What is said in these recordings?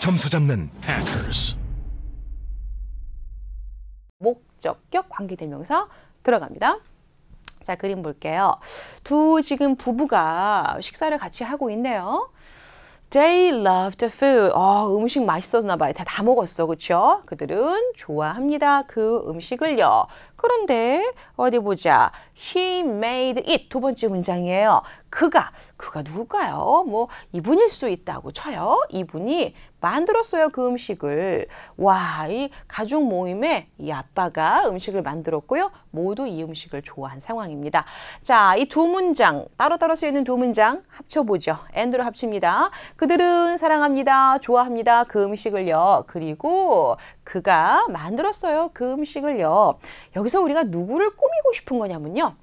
점수 잡는 hackers. 목적격 관계대명사 들어갑니다. 자, 그림 볼게요. 두 지금 부부가 식사를 같이 하고 있네요. They loved food. 어, 음식 맛있었나 봐요. 다, 다 먹었어. 그렇죠? 그들은 좋아합니다. 그 음식을요. 그런데 어디 보자. He made it. 두 번째 문장이에요. 그가 그가 누굴까요? 뭐 이분일 수 있다고 쳐요. 이분이 만들었어요 그 음식을. 와 이 가족 모임에 이 아빠가 음식을 만들었고요. 모두 이 음식을 좋아한 상황입니다. 자 이 두 문장 따로따로 쓰이는 두 문장 합쳐보죠. 앤드로 합칩니다. 그들은 사랑합니다. 좋아합니다. 그 음식을요. 그리고 그가 만들었어요 그 음식을요. 여기서 우리가 누구를 꾸미고 싶은 거냐면요.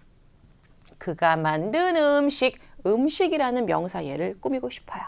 그가 만든 음식, 음식이라는 명사예를 꾸미고 싶어요.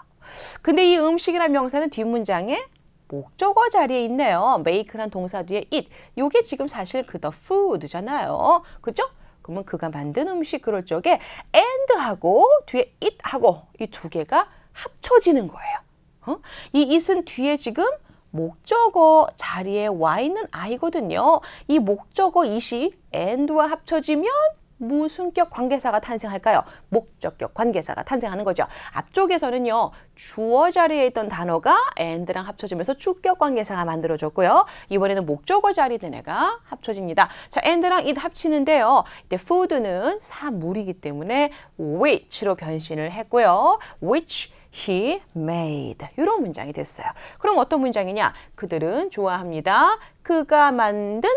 근데 이 음식이라는 명사는 뒷문장에 목적어 자리에 있네요. make란 동사 뒤에 it. 요게 지금 사실 그 the food잖아요. 그죠? 그러면 그가 만든 음식 그럴 쪽에 and하고 뒤에 it하고 이 두 개가 합쳐지는 거예요. 어? 이 it은 뒤에 지금 목적어 자리에 와 있는 아이거든요. 이 목적어 it이 and와 합쳐지면 무순격 관계사가 탄생할까요? 목적격 관계사가 탄생하는 거죠. 앞쪽에서는요. 주어 자리에 있던 단어가 and랑 합쳐지면서 주격 관계사가 만들어졌고요. 이번에는 목적어 자리된 애가 합쳐집니다. 자, and랑 it 합치는데요. 이때 food는 사물이기 때문에 which로 변신을 했고요. which he made 이런 문장이 됐어요. 그럼 어떤 문장이냐? 그들은 좋아합니다. 그가 만든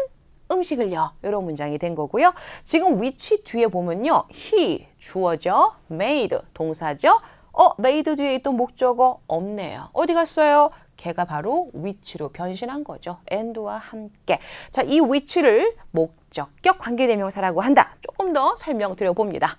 음식을요. 이런 문장이 된 거고요. 지금 위치 뒤에 보면요. he 주어죠. made 동사죠. 어, made 뒤에 있던 목적어 없네요. 어디 갔어요? 걔가 바로 위치로 변신한 거죠. and와 함께. 자, 이 위치를 목적격 관계대명사라고 한다. 조금 더 설명드려봅니다.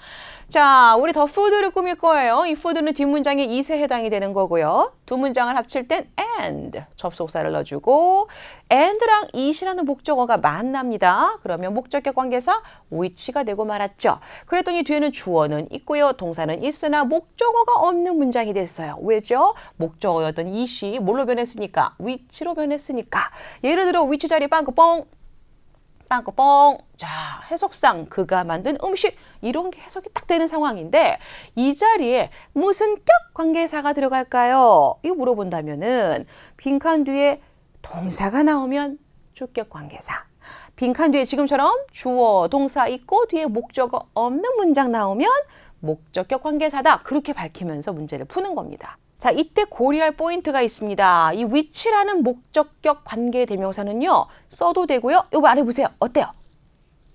자, 우리 더 푸드를 꾸밀 거예요. 이 푸드는 뒷문장의 2세 해당이 되는 거고요. 두 문장을 합칠 땐 and, 접속사를 넣어주고 and랑 i t 라는 목적어가 만납니다. 그러면 목적격 관계사 which가 되고 말았죠. 그랬더니 뒤에는 주어는 있고요. 동사는 있으나 목적어가 없는 문장이 됐어요. 왜죠? 목적어였던 it이 뭘로 변했으니까? which로 변했으니까. 예를 들어 which 자리 빵꾸 그 뻥 빵꾸 뻥. 자, 해석상 그가 만든 음식 이런 게 해석이 딱 되는 상황인데 이 자리에 무슨 격 관계사가 들어갈까요? 이거 물어본다면은 빈칸 뒤에 동사가 나오면 주격 관계사. 빈칸 뒤에 지금처럼 주어, 동사 있고 뒤에 목적어 없는 문장 나오면 목적격 관계사다. 그렇게 밝히면서 문제를 푸는 겁니다. 자, 이때 고려할 포인트가 있습니다. 이 위치라는 목적격 관계 대명사는요. 써도 되고요. 요거 아래 보세요. 어때요?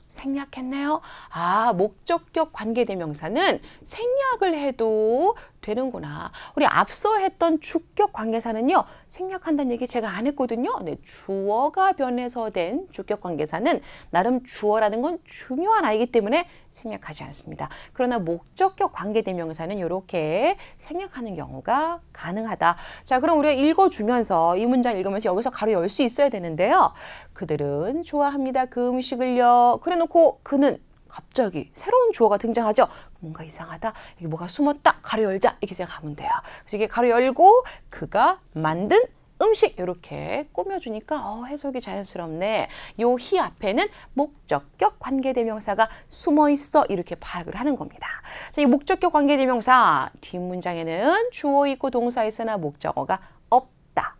생략했네요. 아, 목적격 관계 대명사는 생략을 해도 되는구나. 우리 앞서 했던 주격 관계사는요. 생략한다는 얘기 제가 안 했거든요. 네, 주어가 변해서 된 주격 관계사는 나름 주어라는 건 중요한 아이기 때문에 생략하지 않습니다. 그러나 목적격 관계대명사는 이렇게 생략하는 경우가 가능하다. 자, 그럼 우리가 읽어주면서 이 문장 읽으면서 여기서 가로 열 수 있어야 되는데요. 그들은 좋아합니다. 그 음식을요. 그래놓고 그는 갑자기 새로운 주어가 등장하죠. 뭔가 이상하다. 이게 뭐가 숨었다. 가로 열자. 이렇게 생각하면 돼요. 그래서 이게 가로 열고 그가 만든 음식 이렇게 꾸며주니까 어, 해석이 자연스럽네. 요 히 앞에는 목적격 관계대명사가 숨어 있어 이렇게 파악을 하는 겁니다. 자, 이 목적격 관계대명사 뒷문장에는 주어 있고 동사 에으나 목적어가 없다.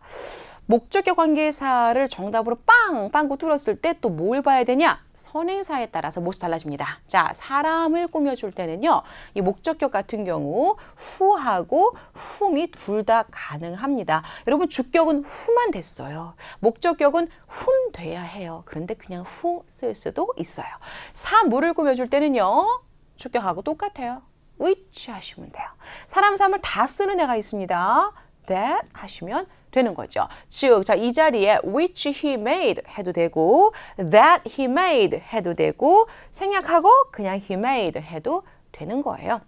목적격 관계사를 정답으로 빵! 빵구 뚫었을 때 또 뭘 봐야 되냐? 선행사에 따라서 모습 달라집니다. 자, 사람을 꾸며줄 때는요. 이 목적격 같은 경우 후하고 훔이 둘 다 가능합니다. 여러분 주격은 후만 됐어요. 목적격은 훔 돼야 해요. 그런데 그냥 후 쓸 수도 있어요. 사물을 꾸며줄 때는요. 주격하고 똑같아요. which 하시면 돼요. 사람, 사물 다 쓰는 애가 있습니다. that 네, 하시면 되는 거죠. 즉, 자, 이 자리에 which he made 해도 되고, that he made 해도 되고, 생략하고 그냥 he made 해도 되는 거예요.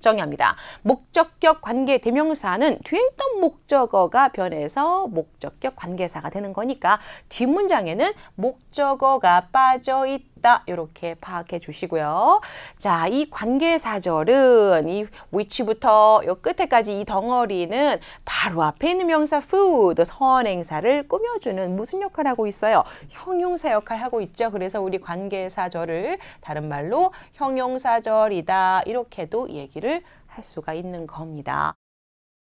정의합니다. 목적격 관계 대명사는 뒤에 있던 목적어가 변해서 목적격 관계사가 되는 거니까 뒷문장에는 목적어가 빠져 있다. 있다. 이렇게 파악해 주시고요. 자, 이 관계사절은 이 위치부터 요 끝에까지 이 덩어리는 바로 앞에 있는 명사 food, 선행사를 꾸며주는 무슨 역할 을 하고 있어요? 형용사 역할 하고 있죠. 그래서 우리 관계사절을 다른 말로 형용사절이다. 이렇게도 얘기를 할 수가 있는 겁니다.